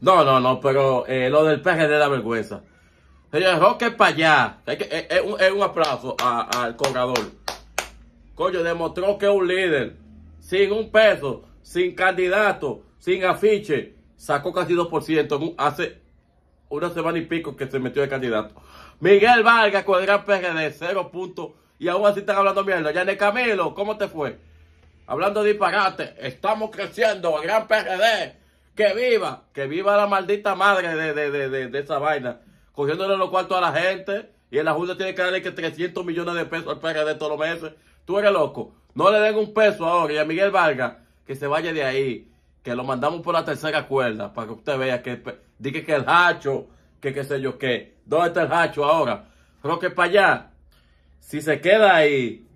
No, no, no, pero eh, lo del PRD la vergüenza. Señor Roque para allá. Eh, es, un, aplauso al corredor. Coño, demostró que es un líder. Sin un peso, sin candidato, sin afiche. Sacó casi 2% hace una semana y pico que se metió de candidato. Miguel Vargas con el gran PRD, cero puntos. Y aún así están hablando mierda. Yane Camilo, ¿cómo te fue? Hablando de disparate. Estamos creciendo, el gran PRD que viva, que viva la maldita madre de, esa vaina, cogiéndole los cuartos a la gente y en la Junta tiene que darle que 300 millones de pesos al PRD todos los meses. Tú eres loco. No le den un peso ahora y a Miguel Vargas que se vaya de ahí, que lo mandamos por la tercera cuerda para que usted vea que, dije que el hacho, que qué sé yo qué. ¿Dónde está el hacho ahora? que para allá. Si se queda ahí,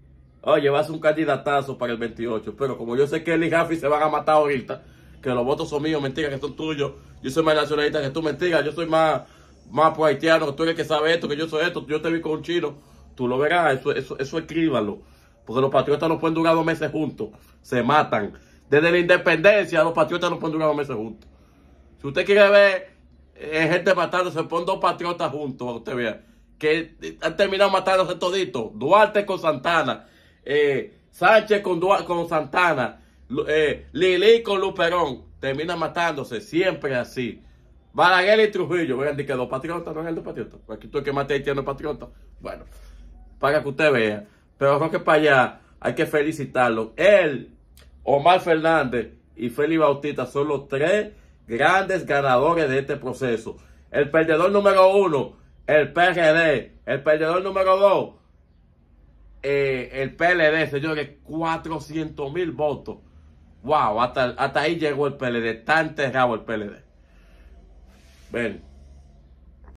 oye, va a ser un candidatazo para el 28. Pero como yo sé que el y se van a matar ahorita, que los votos son míos, mentira, que son tuyos. Yo soy más nacionalista que tú, mentira. Yo soy más, más haitiano, que tú eres que sabe esto, que yo soy esto. Yo te vi con un chino. Tú lo verás, eso, eso, escríbalo. Porque los patriotas no pueden durar dos meses juntos. Se matan. Desde la independencia, los patriotas no pueden durar dos meses juntos. Si usted quiere ver eh, gente gente se ponen dos patriotas juntos, usted vea. Que eh, han terminado matándose toditos. Duarte con Santana. Eh, Sánchez con, con Santana. Eh, Lili con Luperón termina matándose, siempre así. Balaguer y Trujillo, decir que dos patriotas, no es el dos patriotas. Pues aquí tú que mate haitiano patriota. Bueno, para que usted vea. Pero creo que para allá hay que felicitarlo. Él, Omar Fernández y Félix Bautista son los tres grandes ganadores de este proceso. El perdedor número uno, el PRD. El perdedor número dos, eh, el PLD, señores, 400 mil votos. Wow, hasta, hasta ahí llegó el PLD, está enterrado el PLD. Ven.